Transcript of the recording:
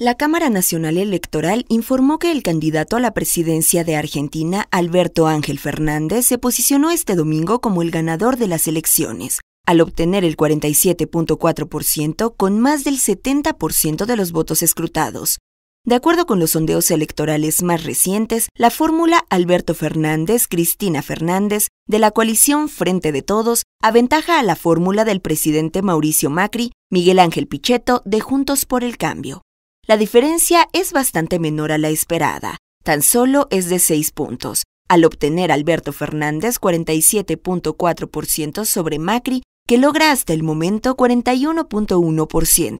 La Cámara Nacional Electoral informó que el candidato a la presidencia de Argentina, Alberto Ángel Fernández, se posicionó este domingo como el ganador de las elecciones, al obtener el 47.4% con más del 70% de los votos escrutados. De acuerdo con los sondeos electorales más recientes, la fórmula Alberto Fernández-Cristina Fernández de la coalición Frente de Todos aventaja a la fórmula del presidente Mauricio Macri, Miguel Ángel Pichetto de Juntos por el Cambio. La diferencia es bastante menor a la esperada, tan solo es de 6 puntos, al obtener Alberto Fernández 47.4% sobre Macri, que logra hasta el momento 41.1%.